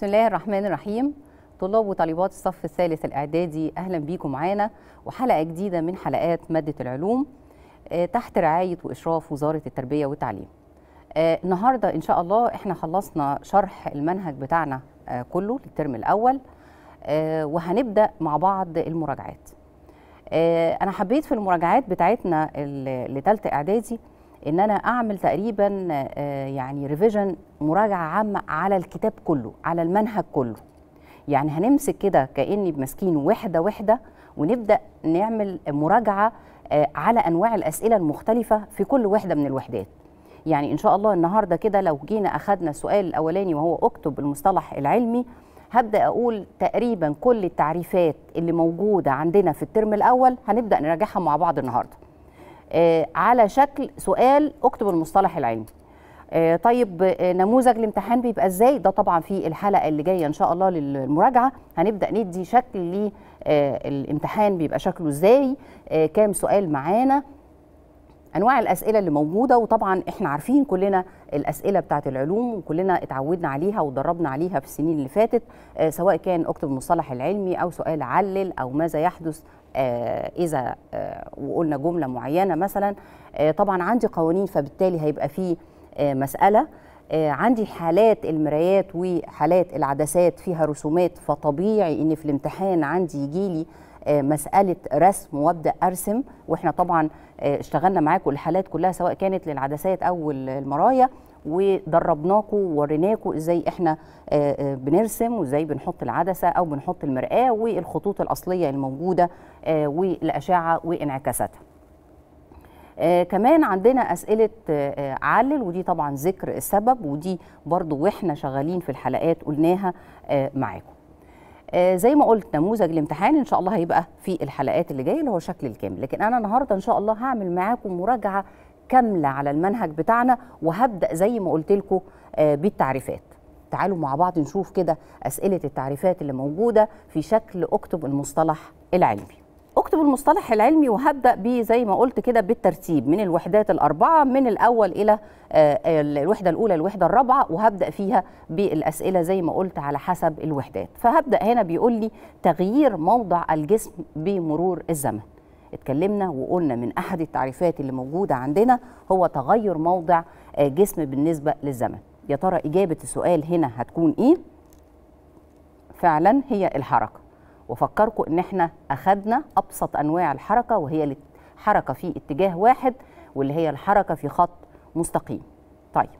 بسم الله الرحمن الرحيم طلاب وطالبات الصف الثالث الإعدادي أهلا بيكم معانا وحلقة جديدة من حلقات مادة العلوم آه، تحت رعاية وإشراف وزارة التربية والتعليم آه، النهاردة إن شاء الله إحنا خلصنا شرح المنهج بتاعنا آه، كله للترم الأول وهنبدأ مع بعض المراجعات أنا حبيت في المراجعات بتاعتنا لثالثه إعدادي ان انا اعمل تقريبا آه، يعني ريفيجن مراجعه عامه على الكتاب كله على المنهج كله يعني هنمسك كده كاني ماسكين وحده وحده ونبدا نعمل مراجعه آه، على انواع الاسئله المختلفه في كل وحده من الوحدات يعني ان شاء الله النهارده كده لو جينا اخذنا السؤال الاولاني وهو اكتب المصطلح العلمي هبدا اقول تقريبا كل التعريفات اللي موجوده عندنا في الترم الاول هنبدا نراجعها مع بعض النهارده آه، على شكل سؤال اكتب المصطلح العلمي آه، طيب آه، نموذج الامتحان بيبقى ازاي ده طبعا في الحلقه اللي جايه ان شاء الله للمراجعه هنبدا ندي شكل للامتحان بيبقى شكله ازاي كام سؤال معانا انواع الاسئله اللي موجوده وطبعا احنا عارفين كلنا الاسئله بتاعه العلوم وكلنا اتعودنا عليها واتدربنا عليها في السنين اللي فاتت سواء كان اكتب المصطلح العلمي او سؤال علل او ماذا يحدث آه، اذا آه، وقلنا جمله معينه مثلا آه، طبعا عندي قوانين فبالتالي هيبقى في مساله عندي حالات المرايات وحالات العدسات فيها رسومات فطبيعي ان في الامتحان عندي يجيلي مسألة رسم وابدأ أرسم وإحنا طبعا اشتغلنا معاكم الحالات كلها سواء كانت للعدسات أو المرايا ودربناكم ووريناكم ازاي احنا آه، آه، بنرسم وازاي بنحط العدسه او بنحط المراه والخطوط الاصليه الموجوده آه، والاشعه وانعكاساتها آه كمان عندنا أسئلة آه علل ودي طبعا ذكر السبب ودي برضو وإحنا شغالين في الحلقات قلناها آه معاكم زي ما قلت نموذج الامتحان ان شاء الله هيبقى في الحلقات اللي جايه اللي هو شكل الكامل لكن انا النهارده ان شاء الله هعمل معاكم مراجعه كامله على المنهج بتاعنا وهبدا زي ما قلت لكم آه، بالتعريفات تعالوا مع بعض نشوف كده اسئله التعريفات اللي موجوده في شكل اكتب المصطلح العلمي اكتب المصطلح العلمي وهبدا بيه زي ما قلت كده بالترتيب من الوحدات الاربعه من الاول الى آه، الوحده الاولى الوحده الرابعه وهبدا فيها بالاسئله زي ما قلت على حسب الوحدات فهبدا هنا بيقول لي تغيير موضع الجسم بمرور الزمن اتكلمنا وقلنا من احد التعريفات اللي موجوده عندنا هو تغير موضع آه، جسم بالنسبه للزمن يا ترى اجابه السؤال هنا هتكون ايه فعلا هي الحركه وفكركم ان احنا اخذنا ابسط انواع الحركه وهي الحركه في اتجاه واحد واللي هي الحركه في خط مستقيم طيب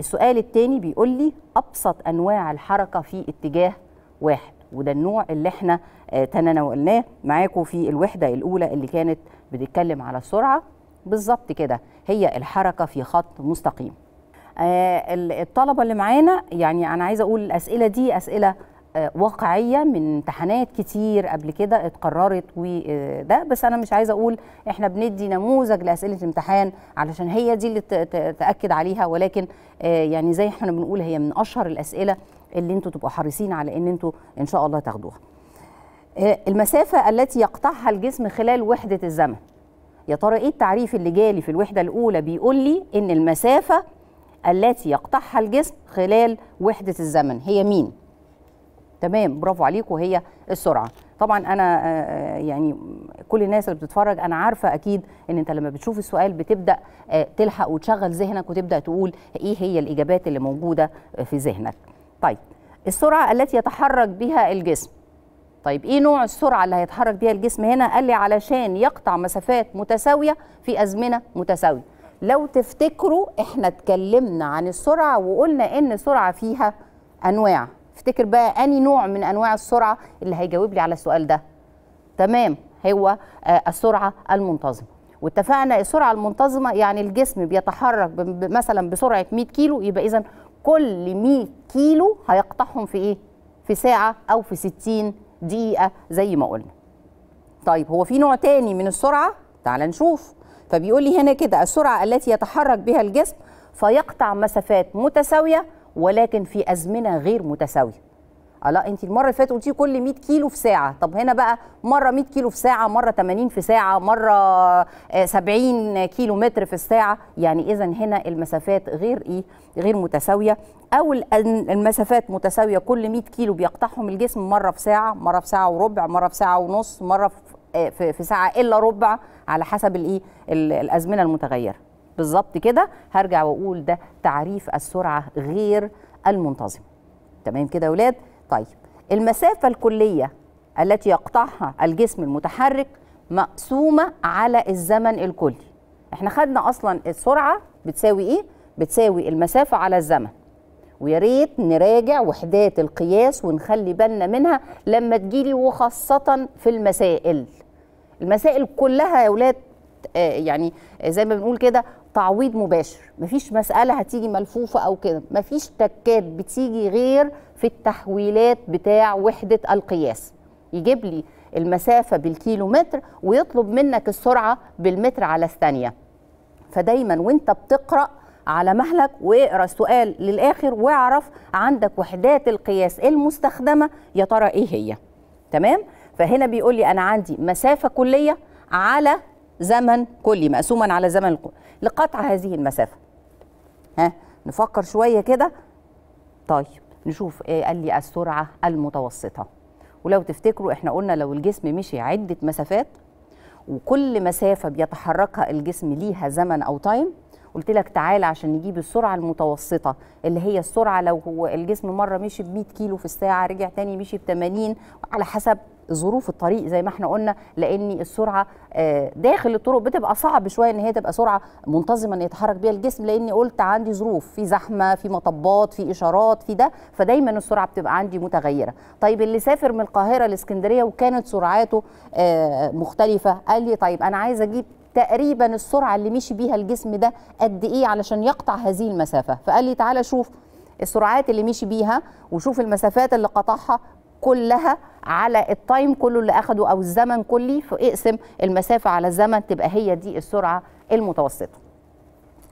السؤال الثاني بيقول لي ابسط انواع الحركه في اتجاه واحد وده النوع اللي احنا آه، تناولناه معاكم في الوحده الاولى اللي كانت بتتكلم على السرعه بالظبط كده هي الحركه في خط مستقيم آه، الطلبه اللي معانا يعني انا عايزه اقول الاسئله دي اسئله آه، واقعيه من امتحانات كتير قبل كده اتقررت وده بس انا مش عايزه اقول احنا بندي نموذج لاسئله امتحان علشان هي دي اللي تاكد عليها ولكن يعني زي احنا بنقول هي من اشهر الاسئله اللي انتوا تبقوا حريصين على ان انتوا ان شاء الله تاخدوها آه، المسافة التي يقطعها الجسم خلال وحدة الزمن يا ترى ايه التعريف اللي جالي في الوحدة الأولى بيقول لي إن المسافة التي يقطعها الجسم خلال وحدة الزمن هي مين؟ تمام برافو عليك وهي السرعة طبعا أنا آه، آه، يعني كل الناس اللي بتتفرج أنا عارفة أكيد إن أنت لما بتشوف السؤال بتبدأ تلحق وتشغل ذهنك وتبدأ تقول إيه هي الإجابات اللي موجودة في ذهنك طيب السرعه التي يتحرك بها الجسم طيب ايه نوع السرعه اللي هيتحرك بها الجسم هنا قال لي علشان يقطع مسافات متساويه في ازمنه متساويه لو تفتكروا احنا اتكلمنا عن السرعه وقلنا ان السرعه فيها انواع افتكر بقى اني نوع من انواع السرعه اللي هيجاوب لي على السؤال ده تمام هو آه، السرعه المنتظمه واتفقنا السرعه المنتظمه يعني الجسم بيتحرك مثلا بسرعه 100 كيلو يبقى اذا كل 100 كيلو هيقطعهم في ايه؟ في ساعه او في 60 دقيقه زي ما قلنا. طيب هو في نوع تاني من السرعه؟ تعال نشوف. فبيقول لي هنا كده السرعه التي يتحرك بها الجسم فيقطع مسافات متساويه ولكن في ازمنه غير متساويه. آه، لا انت المره اللي فاتت قلتي كل 100 كيلو في ساعه طب هنا بقى مره 100 كيلو في ساعه مره 80 في ساعه مره 70 آه، كيلو متر في الساعه يعني اذا هنا المسافات غير ايه غير متساويه او المسافات متساويه كل 100 كيلو بيقطعهم الجسم مره في ساعه مره في ساعه وربع مره في ساعه ونص مره في, آه، في ساعه الا ربع على حسب الايه الازمنه المتغيره بالظبط كده هرجع واقول ده تعريف السرعه غير المنتظمه تمام كده يا ولاد طيب المسافة الكلية التي يقطعها الجسم المتحرك مقسومة على الزمن الكلي احنا خدنا اصلا السرعة بتساوي ايه بتساوي المسافة على الزمن ويا ريت نراجع وحدات القياس ونخلي بالنا منها لما تجيلي وخاصة في المسائل المسائل كلها يا ولاد آه، يعني زي ما بنقول كده تعويض مباشر مفيش مسألة هتيجي ملفوفة أو كده مفيش تكات بتيجي غير في التحويلات بتاع وحدة القياس يجيب لي المسافة بالكيلو متر ويطلب منك السرعة بالمتر على الثانية فدايما وانت بتقرأ على مهلك واقرا السؤال للآخر واعرف عندك وحدات القياس المستخدمة يا ترى ايه هي تمام فهنا بيقول لي أنا عندي مسافة كلية على زمن كلي مقسوما على زمن الكل لقطع هذه المسافه ها نفكر شويه كده طيب نشوف إيه قال لي السرعه المتوسطه ولو تفتكروا احنا قلنا لو الجسم مشي عده مسافات وكل مسافه بيتحركها الجسم ليها زمن او تايم قلت لك تعالى عشان نجيب السرعه المتوسطه اللي هي السرعه لو هو الجسم مره مشي ب 100 كيلو في الساعه رجع تاني مشي ب 80 على حسب ظروف الطريق زي ما احنا قلنا لان السرعه آه، داخل الطرق بتبقى صعب شويه ان هي تبقى سرعه منتظمه ان يتحرك بيها الجسم لاني قلت عندي ظروف في زحمه في مطبات في اشارات في ده فدايما السرعه بتبقى عندي متغيره طيب اللي سافر من القاهره لاسكندريه وكانت سرعاته آه، مختلفه قال لي طيب انا عايز اجيب تقريبا السرعه اللي مشي بيها الجسم ده قد ايه علشان يقطع هذه المسافه فقال لي تعالى شوف السرعات اللي مشي بيها وشوف المسافات اللي قطعها كلها على التايم كله اللي اخده او الزمن كلي فاقسم المسافه على الزمن تبقى هي دي السرعه المتوسطه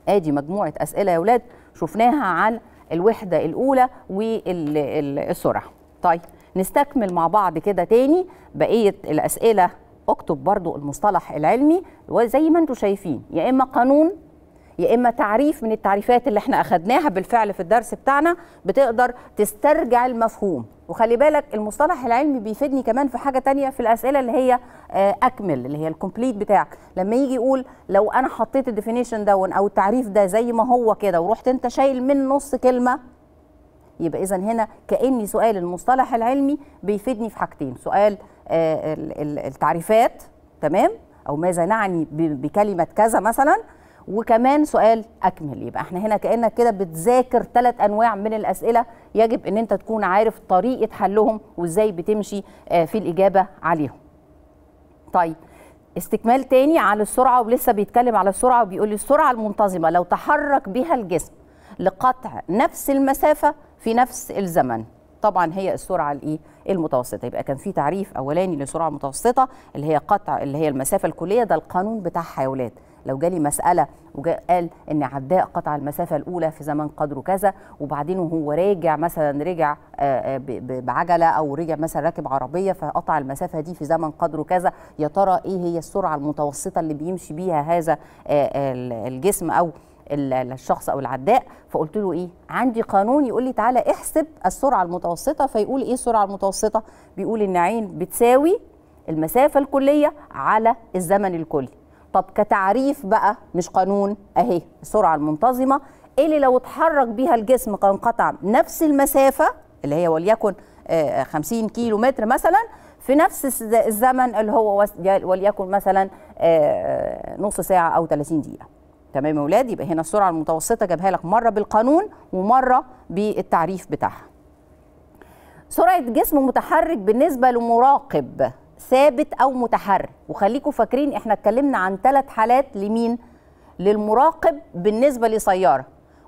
ادي مجموعه اسئله يا اولاد شفناها عن الوحده الاولى والسرعه طيب نستكمل مع بعض كده تاني بقيه الاسئله اكتب برضو المصطلح العلمي وزي ما انتم شايفين يا اما قانون يا اما تعريف من التعريفات اللي احنا اخدناها بالفعل في الدرس بتاعنا بتقدر تسترجع المفهوم وخلي بالك المصطلح العلمي بيفيدني كمان في حاجه تانية في الاسئله اللي هي آه، اكمل اللي هي الكومبليت بتاعك لما يجي يقول لو انا حطيت الديفينيشن ده او التعريف ده زي ما هو كده ورحت انت شايل من نص كلمه يبقى اذا هنا كاني سؤال المصطلح العلمي بيفيدني في حاجتين سؤال آه، التعريفات تمام او ماذا نعني بكلمه كذا مثلا وكمان سؤال اكمل يبقى احنا هنا كانك كده بتذاكر ثلاث انواع من الاسئله يجب ان انت تكون عارف طريقه حلهم وازاي بتمشي آه، في الاجابه عليهم طيب استكمال تاني على السرعه ولسه بيتكلم على السرعه وبيقول لي السرعه المنتظمه لو تحرك بها الجسم لقطع نفس المسافه في نفس الزمن طبعا هي السرعه الايه المتوسطه يبقى كان في تعريف اولاني لسرعه متوسطه اللي هي قطع اللي هي المسافه الكليه ده القانون بتاعها يا لو جالي مساله وقال ان عداء قطع المسافه الاولى في زمن قدره كذا وبعدين وهو راجع مثلا رجع آه، آه، بعجله او رجع مثلا راكب عربيه فقطع المسافه دي في زمن قدره كذا يا ترى ايه هي السرعه المتوسطه اللي بيمشي بيها هذا آه، الجسم او الشخص او العداء فقلت له ايه عندي قانون يقول لي تعالى احسب السرعه المتوسطه فيقول ايه السرعه المتوسطه بيقول ان عين بتساوي المسافه الكليه على الزمن الكلي طب كتعريف بقى مش قانون اهي السرعه المنتظمه اللي لو اتحرك بيها الجسم انقطع نفس المسافه اللي هي وليكن 50 آه، آه، كيلو متر مثلا في نفس الزمن اللي هو وليكن مثلا آه، نص ساعه او 30 دقيقه تمام يا ولاد يبقى هنا السرعه المتوسطه جابها لك مره بالقانون ومره بالتعريف بتاعها سرعه جسم متحرك بالنسبه لمراقب ثابت او متحرك وخليكم فاكرين احنا اتكلمنا عن ثلاث حالات لمين للمراقب بالنسبه لسياره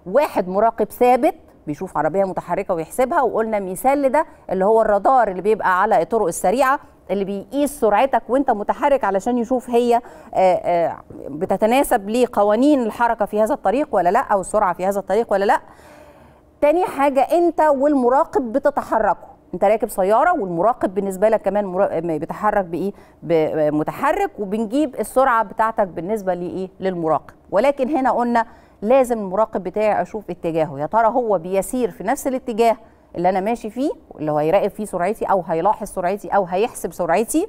واحد مراقب ثابت بيشوف عربيه متحركه ويحسبها وقلنا مثال لده اللي هو الرادار اللي بيبقى على الطرق السريعه اللي بيقيس سرعتك وانت متحرك علشان يشوف هي آه، آه، بتتناسب لقوانين الحركه في هذا الطريق ولا لا او السرعه في هذا الطريق ولا لا تاني حاجه انت والمراقب بتتحركوا انت راكب سياره والمراقب بالنسبه لك كمان بيتحرك بايه متحرك وبنجيب السرعه بتاعتك بالنسبه لايه للمراقب ولكن هنا قلنا لازم المراقب بتاعي اشوف اتجاهه يا ترى هو بيسير في نفس الاتجاه اللي انا ماشي فيه اللي هو هيراقب فيه سرعتي او هيلاحظ سرعتي او هيحسب سرعتي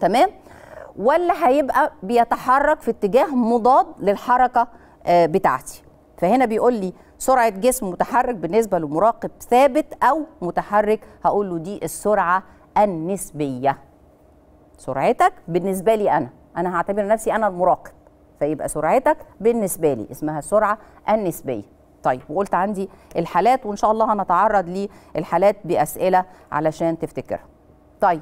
تمام ولا هيبقى بيتحرك في اتجاه مضاد للحركه آه، بتاعتي فهنا بيقول لي سرعه جسم متحرك بالنسبه لمراقب ثابت او متحرك هقول له دي السرعه النسبيه سرعتك بالنسبه لي انا انا هعتبر نفسي انا المراقب فيبقى سرعتك بالنسبه لي اسمها السرعه النسبيه طيب وقلت عندي الحالات وان شاء الله هنتعرض للحالات باسئله علشان تفتكرها طيب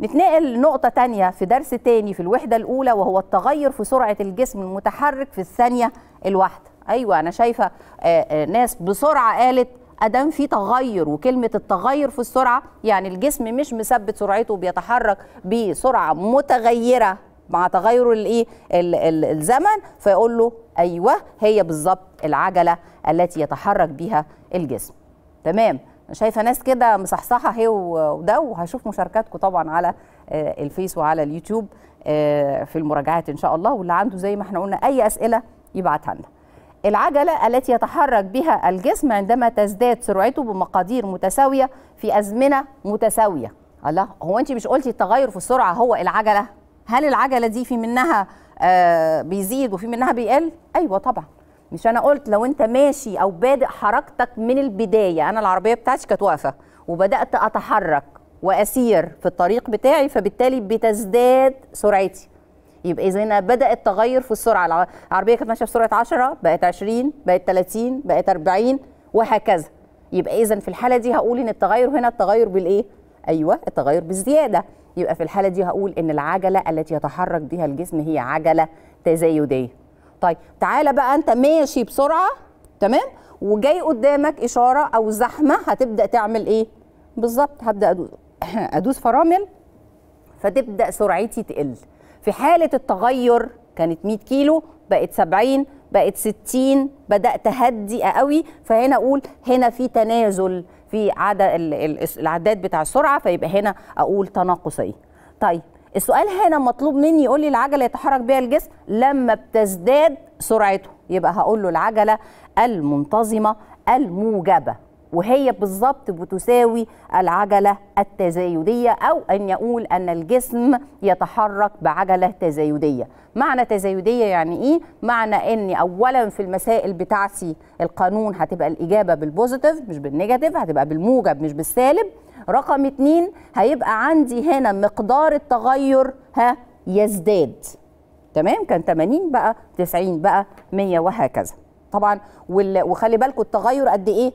نتنقل نقطة تانية في درس تاني في الوحدة الأولى وهو التغير في سرعة الجسم المتحرك في الثانية الواحدة ايوه انا شايفه آه، آه، ناس بسرعه قالت ادام في تغير وكلمه التغير في السرعه يعني الجسم مش مثبت سرعته بيتحرك بسرعه متغيره مع تغير الايه الزمن فيقول له ايوه هي بالظبط العجله التي يتحرك بها الجسم تمام شايفه ناس كده مصحصحه اهي وده وهشوف مشاركاتكم طبعا على آه، الفيس وعلى اليوتيوب في المراجعات ان شاء الله واللي عنده زي ما احنا قلنا اي اسئله يبعتها لنا العجلة التي يتحرك بها الجسم عندما تزداد سرعته بمقادير متساوية في أزمنة متساوية الله هو أنت مش قلتي التغير في السرعة هو العجلة هل العجلة دي في منها آه بيزيد وفي منها بيقل أيوة طبعا مش أنا قلت لو أنت ماشي أو بادئ حركتك من البداية أنا العربية بتاعتي كانت واقفة وبدأت أتحرك وأسير في الطريق بتاعي فبالتالي بتزداد سرعتي يبقى اذا هنا بدا التغير في السرعه العربيه كانت ماشيه بسرعه 10 بقت 20 بقت 30 بقت 40 وهكذا يبقى اذا في الحاله دي هقول ان التغير هنا التغير بالايه ايوه التغير بالزياده يبقى في الحاله دي هقول ان العجله التي يتحرك بها الجسم هي عجله تزايديه طيب تعالى بقى انت ماشي بسرعه تمام وجاي قدامك اشاره او زحمه هتبدا تعمل ايه بالظبط هبدا ادوس ادوس فرامل فتبدا سرعتي تقل في حاله التغير كانت 100 كيلو بقت 70 بقت 60 بدات اهدي قوي فهنا اقول هنا في تنازل في عدد العداد بتاع السرعه فيبقى هنا اقول تناقصيه طيب السؤال هنا مطلوب مني يقول لي العجله يتحرك بها الجسم لما بتزداد سرعته يبقى هقول له العجله المنتظمه الموجبه وهي بالظبط بتساوي العجلة التزايدية أو أن يقول أن الجسم يتحرك بعجلة تزايدية معنى تزايدية يعني إيه؟ معنى أني أولا في المسائل بتاعتي القانون هتبقى الإجابة بالبوزيتيف مش بالنيجاتيف هتبقى بالموجب مش بالسالب رقم اتنين هيبقى عندي هنا مقدار التغير ها يزداد تمام كان 80 بقى 90 بقى 100 وهكذا طبعا وخلي بالكم التغير قد ايه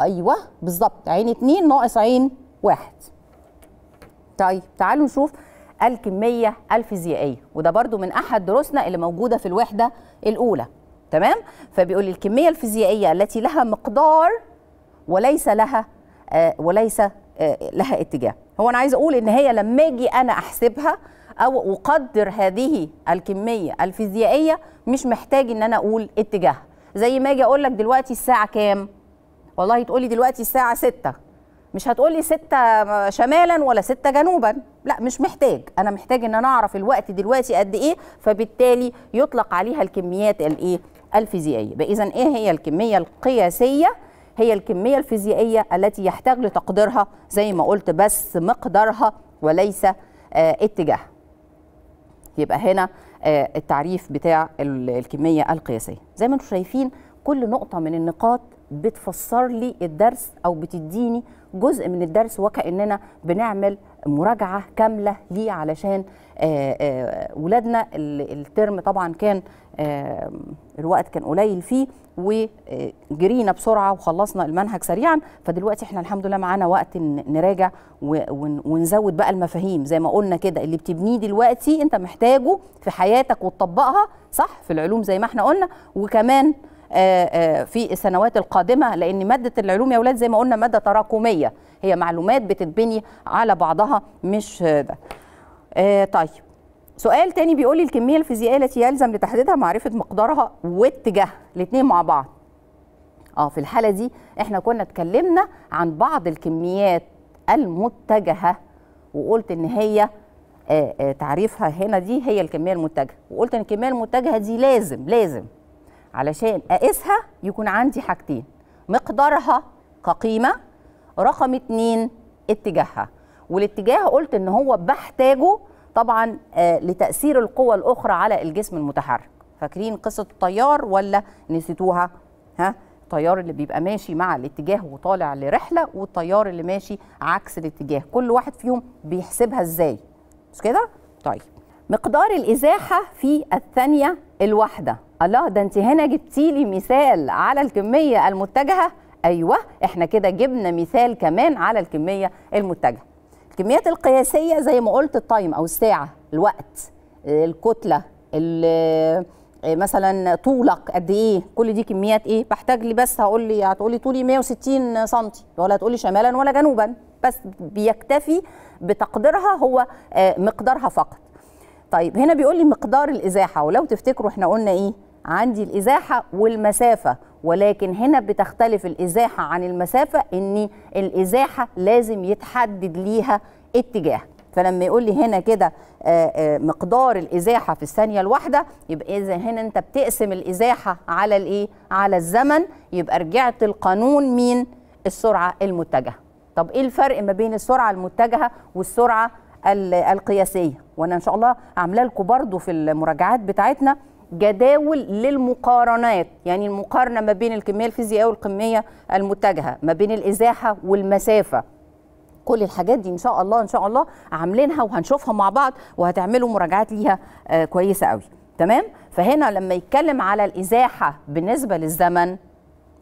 ايوه بالظبط عين اتنين ناقص عين واحد طيب تعالوا نشوف الكميه الفيزيائيه وده برضو من احد دروسنا اللي موجوده في الوحده الاولى تمام فبيقول الكميه الفيزيائيه التي لها مقدار وليس لها آه وليس آه لها اتجاه هو انا عايز اقول ان هي لما اجي انا احسبها او اقدر هذه الكميه الفيزيائيه مش محتاج ان انا اقول اتجاهها زي ما اجي اقول لك دلوقتي الساعه كام والله تقولي دلوقتي الساعه 6 مش هتقولي 6 شمالا ولا 6 جنوبا لا مش محتاج انا محتاج ان انا اعرف الوقت دلوقتي قد ايه فبالتالي يطلق عليها الكميات الايه الفيزيائيه اذا ايه هي الكميه القياسيه هي الكميه الفيزيائيه التي يحتاج لتقديرها زي ما قلت بس مقدارها وليس آه، اتجاهها يبقى هنا آه، التعريف بتاع الكميه القياسيه زي ما انتم شايفين كل نقطه من النقاط بتفسر لي الدرس او بتديني جزء من الدرس وكاننا بنعمل مراجعه كامله ليه علشان اولادنا آه، آه، الترم طبعا كان الوقت كان قليل فيه وجرينا بسرعه وخلصنا المنهج سريعا فدلوقتي احنا الحمد لله معانا وقت نراجع ونزود بقى المفاهيم زي ما قلنا كده اللي بتبنيه دلوقتي انت محتاجه في حياتك وتطبقها صح في العلوم زي ما احنا قلنا وكمان آه، آه، في السنوات القادمه لان ماده العلوم يا اولاد زي ما قلنا ماده تراكميه هي معلومات بتتبني على بعضها مش ده آه، طيب سؤال تاني بيقول لي الكميه الفيزيائيه التي يلزم لتحديدها معرفه مقدارها واتجاهها الاثنين مع بعض اه في الحاله دي احنا كنا اتكلمنا عن بعض الكميات المتجهه وقلت ان هي تعريفها هنا دي هي الكميه المتجهه وقلت ان الكميه المتجهه دي لازم لازم علشان اقيسها يكون عندي حاجتين مقدارها كقيمه رقم اتنين اتجاهها والاتجاه قلت ان هو بحتاجه طبعا آه، لتاثير القوى الاخرى على الجسم المتحرك فاكرين قصه الطيار ولا نسيتوها ها الطيار اللي بيبقى ماشي مع الاتجاه وطالع لرحله والطيار اللي ماشي عكس الاتجاه كل واحد فيهم بيحسبها ازاي مش كده طيب مقدار الازاحه في الثانيه الواحده الله ده انت هنا جبتي لي مثال على الكميه المتجهه ايوه احنا كده جبنا مثال كمان على الكميه المتجهه الكميات القياسيه زي ما قلت التايم او الساعه الوقت الكتله مثلا طولك قد ايه كل دي كميات ايه بحتاج لي بس هقول لي هتقولي طولي 160 سم ولا هتقولي شمالا ولا جنوبا بس بيكتفي بتقديرها هو آه، مقدارها فقط طيب هنا بيقول لي مقدار الازاحه ولو تفتكروا احنا قلنا ايه عندي الازاحه والمسافه ولكن هنا بتختلف الازاحه عن المسافه ان الازاحه لازم يتحدد ليها اتجاه فلما يقول لي هنا كده آه، آه، مقدار الازاحه في الثانيه الواحده يبقى اذا هنا انت بتقسم الازاحه على الايه على الزمن يبقى رجعت القانون مين السرعه المتجهه طب ايه الفرق ما بين السرعه المتجهه والسرعه القياسيه وانا ان شاء الله عامله لكم برضو في المراجعات بتاعتنا جداول للمقارنات يعني المقارنة ما بين الكمية الفيزيائية والكمية المتجهة ما بين الإزاحة والمسافة كل الحاجات دي ان شاء الله ان شاء الله عاملينها وهنشوفها مع بعض وهتعملوا مراجعات ليها آه، كويسه قوي تمام فهنا لما يتكلم على الازاحه بالنسبه للزمن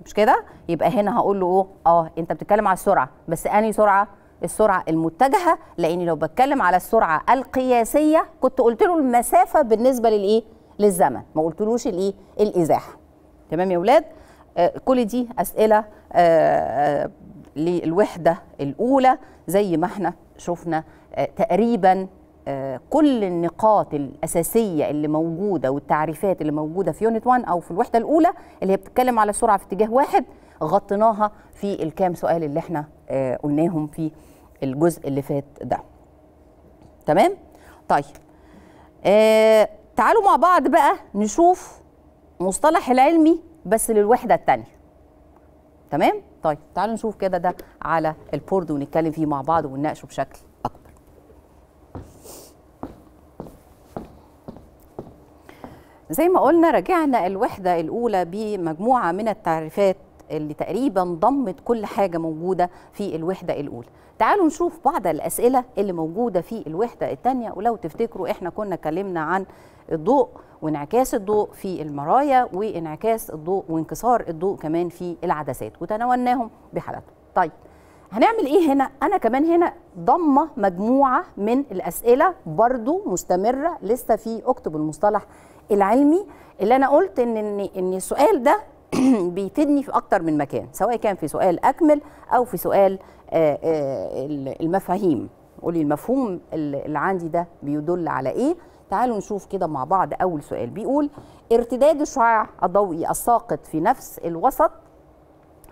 مش كده يبقى هنا هقول له اه انت بتتكلم على السرعه بس انهي سرعه السرعه المتجهه لاني لو بتكلم على السرعه القياسيه كنت قلت له المسافه بالنسبه للايه للزمن ما قلتلوش الايه الازاحه تمام يا ولاد آه، كل دي اسئله آه، آه، للوحده الاولى زي ما احنا شفنا تقريبا كل النقاط الاساسيه اللي موجوده والتعريفات اللي موجوده في يونت 1 او في الوحده الاولى اللي هي بتتكلم على سرعه في اتجاه واحد غطيناها في الكام سؤال اللي احنا قلناهم في الجزء اللي فات ده تمام طيب آه تعالوا مع بعض بقى نشوف مصطلح العلمي بس للوحده الثانيه تمام طيب تعالوا نشوف كده ده على البورد ونتكلم فيه مع بعض ونناقشه بشكل اكبر زي ما قلنا رجعنا الوحده الاولى بمجموعه من التعريفات اللي تقريبا ضمت كل حاجه موجوده في الوحده الاولى تعالوا نشوف بعض الاسئله اللي موجوده في الوحده الثانيه ولو تفتكروا احنا كنا اتكلمنا عن الضوء وانعكاس الضوء في المرايا وانعكاس الضوء وانكسار الضوء كمان في العدسات وتناولناهم بحالتهم طيب هنعمل ايه هنا انا كمان هنا ضمه مجموعه من الاسئله برضو مستمره لسه في اكتب المصطلح العلمي اللي انا قلت ان ان السؤال ده بيفيدني في اكتر من مكان سواء كان في سؤال اكمل او في سؤال آه، آه، المفاهيم قولي المفهوم اللي عندي ده بيدل على ايه تعالوا نشوف كده مع بعض اول سؤال بيقول ارتداد الشعاع الضوئي الساقط في نفس الوسط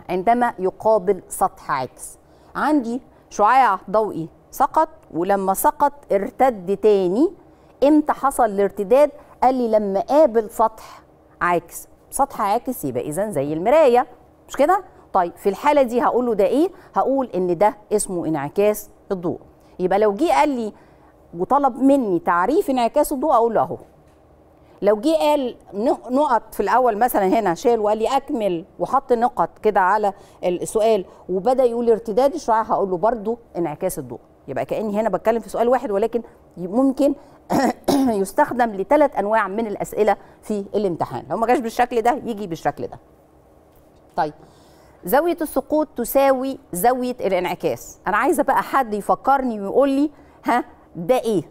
عندما يقابل سطح عكس عندي شعاع ضوئي سقط ولما سقط ارتد تاني امتى حصل الارتداد قال لي لما قابل سطح عكس سطح عاكس يبقى اذا زي المرايه مش كده طيب في الحاله دي هقول له ده ايه هقول ان ده اسمه انعكاس الضوء يبقى لو جه قال لي وطلب مني تعريف انعكاس الضوء اقول له اهو لو جه قال نقط في الاول مثلا هنا شال وقال لي اكمل وحط نقط كده على السؤال وبدا يقول ارتداد الشعاع هقول له برده انعكاس الضوء يبقى كاني هنا بتكلم في سؤال واحد ولكن ممكن يستخدم لثلاث انواع من الاسئله في الامتحان لو ما جاش بالشكل ده يجي بالشكل ده طيب زاويه السقوط تساوي زاويه الانعكاس انا عايزه بقى حد يفكرني ويقول لي ها ده ايه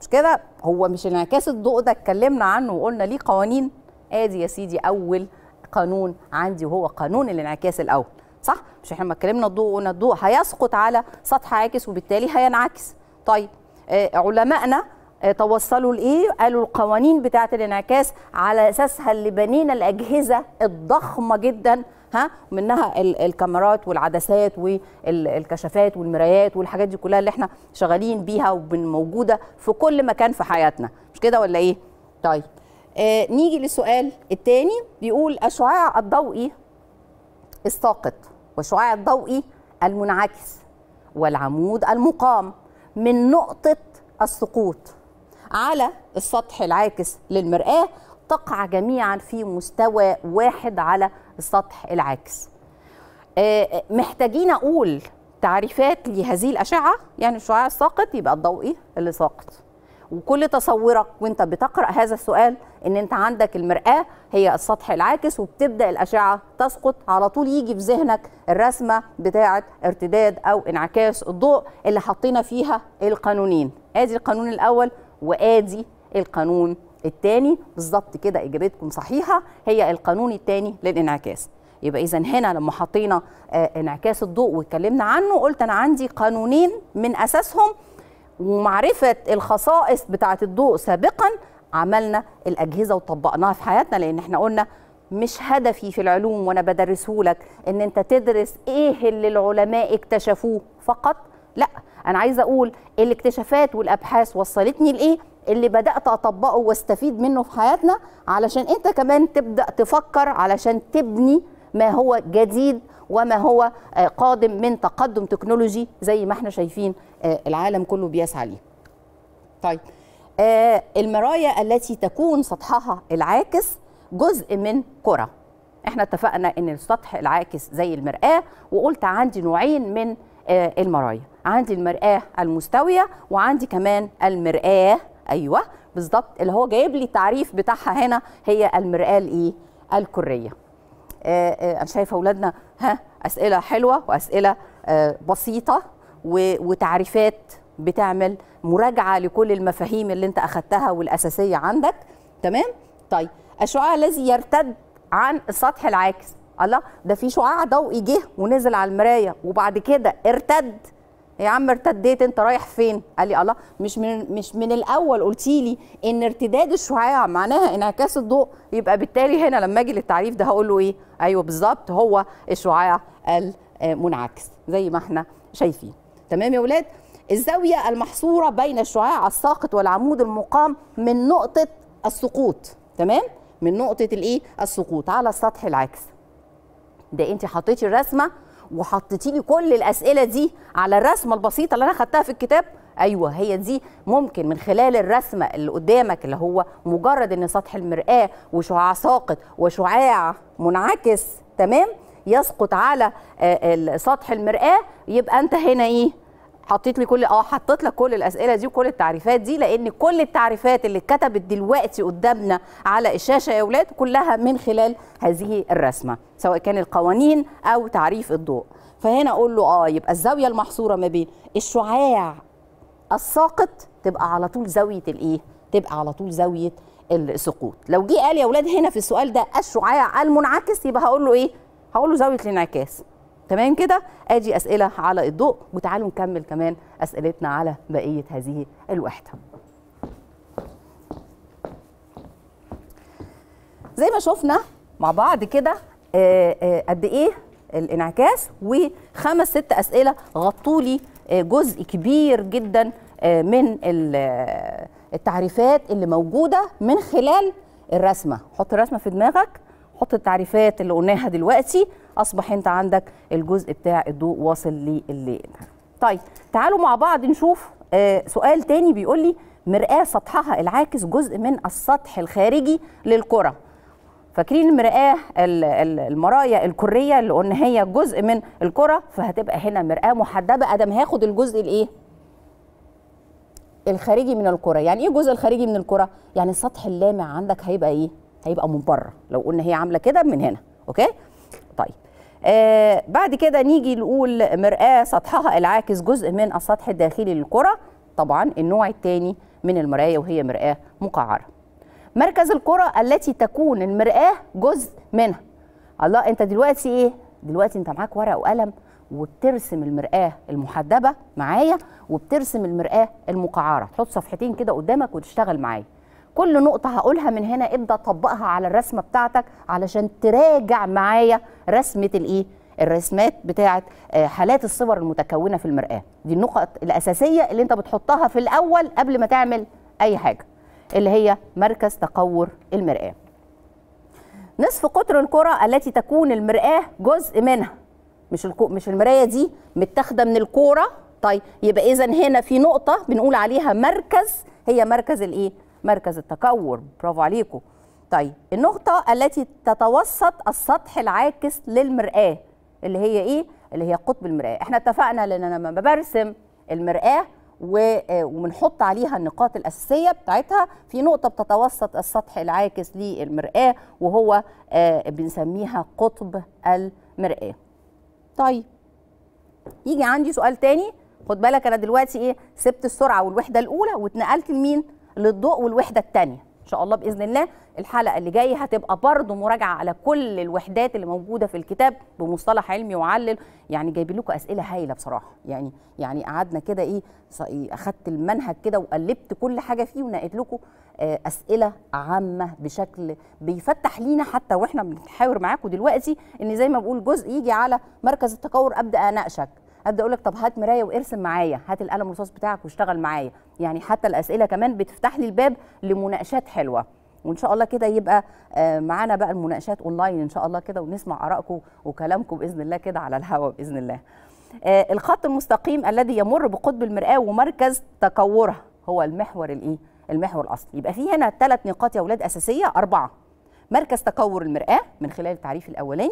مش كده هو مش انعكاس الضوء ده اتكلمنا عنه وقلنا ليه قوانين ادي يا سيدي اول قانون عندي وهو قانون الانعكاس الاول صح مش احنا لما اتكلمنا الضوء قلنا الضوء هيسقط على سطح عاكس وبالتالي هينعكس طيب آه علمائنا آه توصلوا لايه قالوا القوانين بتاعه الانعكاس على اساسها اللي بنينا الاجهزه الضخمه جدا ها منها الكاميرات والعدسات والكشافات والمرايات والحاجات دي كلها اللي احنا شغالين بيها وموجوده في كل مكان في حياتنا مش كده ولا ايه طيب آه نيجي للسؤال الثاني بيقول اشعاع الضوئي الساقط والشعاع الضوئي المنعكس والعمود المقام من نقطة السقوط على السطح العاكس للمرآة تقع جميعا في مستوى واحد على السطح العاكس آه، آه، محتاجين أقول تعريفات لهذه الأشعة يعني الشعاع الساقط يبقى الضوئي اللي ساقط وكل تصورك وانت بتقرأ هذا السؤال ان انت عندك المرآة هي السطح العاكس وبتبدأ الأشعة تسقط على طول يجي في ذهنك الرسمة بتاعة ارتداد أو انعكاس الضوء اللي حطينا فيها القانونين ادي القانون الأول وادي القانون الثاني بالظبط كده إجابتكم صحيحة هي القانون الثاني للانعكاس يبقى اذا هنا لما حطينا آه، انعكاس الضوء واتكلمنا عنه قلت انا عندي قانونين من اساسهم ومعرفه الخصائص بتاعه الضوء سابقا عملنا الاجهزه وطبقناها في حياتنا لان احنا قلنا مش هدفي في العلوم وانا بدرسه لك ان انت تدرس ايه اللي العلماء اكتشفوه فقط لا انا عايزه اقول الاكتشافات والابحاث وصلتني لايه اللي بدات اطبقه واستفيد منه في حياتنا علشان انت كمان تبدا تفكر علشان تبني ما هو جديد وما هو آه، قادم من تقدم تكنولوجي زي ما احنا شايفين آه، العالم كله بيسعى ليه طيب آه، المرايا التي تكون سطحها العاكس جزء من كرة احنا اتفقنا ان السطح العاكس زي المرآة وقلت عندي نوعين من آه، المرايا عندي المرآة المستوية وعندي كمان المرآة ايوه بالظبط اللي هو جايب لي التعريف بتاعها هنا هي المرآة الايه الكرية آه، انا شايفه اولادنا ها اسئله حلوه واسئله بسيطه وتعريفات بتعمل مراجعه لكل المفاهيم اللي انت اخذتها والاساسيه عندك تمام طيب الشعاع الذي يرتد عن السطح العاكس الله ده في شعاع ضوئي جه ونزل على المرايه وبعد كده ارتد يا عم ارتديت انت رايح فين قال لي الله مش من مش من الاول قلتي لي ان ارتداد الشعاع معناها انعكاس الضوء يبقى بالتالي هنا لما اجي للتعريف ده هقول له ايه ايوه بالظبط هو الشعاع المنعكس زي ما احنا شايفين تمام يا ولاد الزاوية المحصورة بين الشعاع الساقط والعمود المقام من نقطة السقوط تمام من نقطة الايه السقوط على السطح العكس ده انت حطيتي الرسمة وحطيتي لي كل الأسئلة دي على الرسمة البسيطة اللي أنا خدتها في الكتاب ايوه هي دي ممكن من خلال الرسمه اللي قدامك اللي هو مجرد ان سطح المراه وشعاع ساقط وشعاع منعكس تمام يسقط على آه، سطح المراه يبقى انت هنا ايه حطيت لي كل اه حطيت لك كل الاسئله دي وكل التعريفات دي لان كل التعريفات اللي اتكتبت دلوقتي قدامنا على الشاشه يا اولاد كلها من خلال هذه الرسمه سواء كان القوانين او تعريف الضوء فهنا اقول له اه يبقى الزاويه المحصوره ما بين الشعاع الساقط تبقى على طول زاويه الايه تبقى على طول زاويه السقوط لو جه قال يا اولاد هنا في السؤال ده الشعاع المنعكس يبقى هقول له ايه هقول له زاويه الانعكاس تمام كده ادي اسئله على الضوء وتعالوا نكمل كمان اسئلتنا على بقيه هذه الوحده زي ما شفنا مع بعض كده آه، آه، قد ايه الانعكاس وخمس ست اسئله غطوا لي آه، جزء كبير جدا من التعريفات اللي موجوده من خلال الرسمه حط الرسمه في دماغك حط التعريفات اللي قلناها دلوقتي اصبح انت عندك الجزء بتاع الضوء واصل للليل طيب تعالوا مع بعض نشوف آه سؤال تاني بيقول لي مرآة سطحها العاكس جزء من السطح الخارجي للكرة فاكرين المرآة المرايا الكرية اللي قلنا هي جزء من الكرة فهتبقى هنا مرآة محدبة أدم هاخد الجزء الإيه؟ الخارجي من الكرة يعني إيه الجزء الخارجي من الكرة؟ يعني السطح اللامع عندك هيبقى إيه؟ هيبقى من بره لو قلنا هي عاملة كده من هنا أوكي؟ طيب آه بعد كده نيجي نقول مرآة سطحها العاكس جزء من السطح الداخلي للكرة طبعا النوع الثاني من المراية وهي مرآة مقعرة مركز الكرة التي تكون المرآة جزء منها الله انت دلوقتي ايه دلوقتي انت معاك ورقة وقلم وبترسم المرآة المحدبة معايا وبترسم المرآة المقعرة تحط صفحتين كده قدامك وتشتغل معايا كل نقطة هقولها من هنا ابدأ طبقها على الرسمة بتاعتك علشان تراجع معايا رسمة الايه الرسمات بتاعه آه، حالات الصور المتكونه في المراه دي النقط الاساسيه اللي انت بتحطها في الاول قبل ما تعمل اي حاجه اللي هي مركز تقور المراه نصف قطر الكره التي تكون المراه جزء منها مش الكو... مش المرايه دي متاخده من الكوره طيب يبقى اذا هنا في نقطه بنقول عليها مركز هي مركز الايه مركز التكور برافو عليكم طيب النقطة التي تتوسط السطح العاكس للمرآة اللي هي ايه؟ اللي هي قطب المرآة احنا اتفقنا لان انا لما برسم المرآة ومنحط آه، عليها النقاط الأساسية بتاعتها في نقطة بتتوسط السطح العاكس للمرآة وهو آه، بنسميها قطب المرآة طيب يجي عندي سؤال تاني خد بالك انا دلوقتي ايه سبت السرعه والوحده الاولى واتنقلت لمين للضوء والوحده الثانيه ان شاء الله باذن الله الحلقه اللي جايه هتبقى برضو مراجعه على كل الوحدات اللي موجوده في الكتاب بمصطلح علمي وعلل يعني جايبين لكم اسئله هايله بصراحه يعني يعني قعدنا كده ايه, إيه، اخدت المنهج كده وقلبت كل حاجه فيه ونقيت لكم آه، اسئله عامه بشكل بيفتح لينا حتى واحنا بنتحاور معاكم دلوقتي ان زي ما بقول جزء يجي على مركز التكور ابدا اناقشك ابدا اقول لك طب هات مرايه وارسم معايا هات القلم الرصاص بتاعك واشتغل معايا يعني حتى الاسئله كمان بتفتح لي الباب لمناقشات حلوه وان شاء الله كده يبقى آه، معانا بقى المناقشات اونلاين ان شاء الله كده ونسمع ارائكم وكلامكم باذن الله كده على الهواء باذن الله آه، الخط المستقيم الذي يمر بقطب المرآة ومركز تكورها هو المحور الايه المحور الاصلي يبقى في هنا ثلاث نقاط يا اولاد اساسيه اربعه مركز تكور المرآة من خلال التعريف الاولاني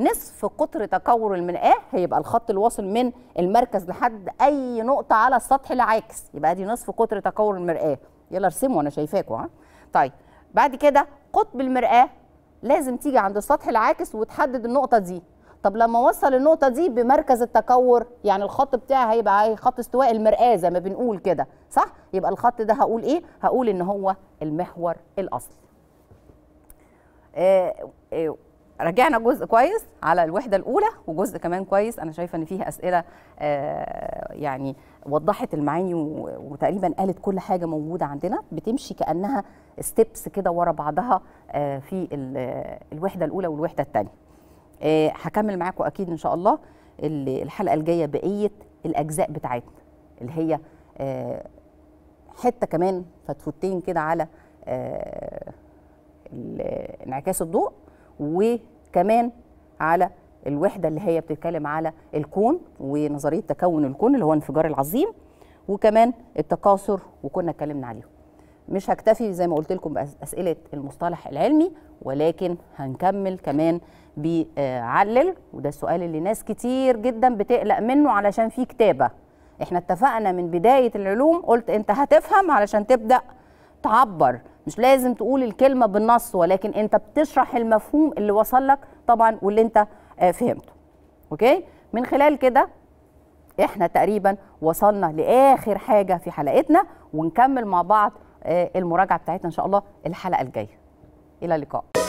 نصف قطر تكور المنقاه هيبقى الخط الواصل من المركز لحد اي نقطه على السطح العاكس يبقى دي نصف قطر تكور المرآه يلا ارسموا انا شايفاكوا ها طيب بعد كده قطب المرآه لازم تيجي عند السطح العاكس وتحدد النقطه دي طب لما اوصل النقطه دي بمركز التكور يعني الخط بتاعها هيبقى إيه؟ خط استواء المرآه زي ما بنقول كده صح يبقى الخط ده هقول ايه هقول ان هو المحور الاصلي آه، آه، رجعنا جزء كويس على الوحده الاولى وجزء كمان كويس انا شايفه ان فيه اسئله آه، يعني وضحت المعاني وتقريبا قالت كل حاجه موجوده عندنا بتمشي كانها ستيبس كده ورا بعضها آه، في الوحده الاولى والوحده الثانيه آه، هكمل معاكم اكيد ان شاء الله الحلقه الجايه بقيه الاجزاء بتاعتنا اللي هي حته كمان فتفوتين كده على انعكاس الضوء وكمان على الوحده اللي هي بتتكلم على الكون ونظريه تكون الكون اللي هو انفجار العظيم وكمان التكاثر وكنا اتكلمنا عليهم مش هكتفي زي ما قلت لكم باسئله المصطلح العلمي ولكن هنكمل كمان بعلل وده السؤال اللي ناس كتير جدا بتقلق منه علشان في كتابه احنا اتفقنا من بدايه العلوم قلت انت هتفهم علشان تبدا تعبر مش لازم تقول الكلمه بالنص ولكن انت بتشرح المفهوم اللي وصل لك طبعا واللي انت آه، فهمته اوكي من خلال كده احنا تقريبا وصلنا لاخر حاجه في حلقتنا ونكمل مع بعض آه، المراجعه بتاعتنا ان شاء الله الحلقه الجايه الى اللقاء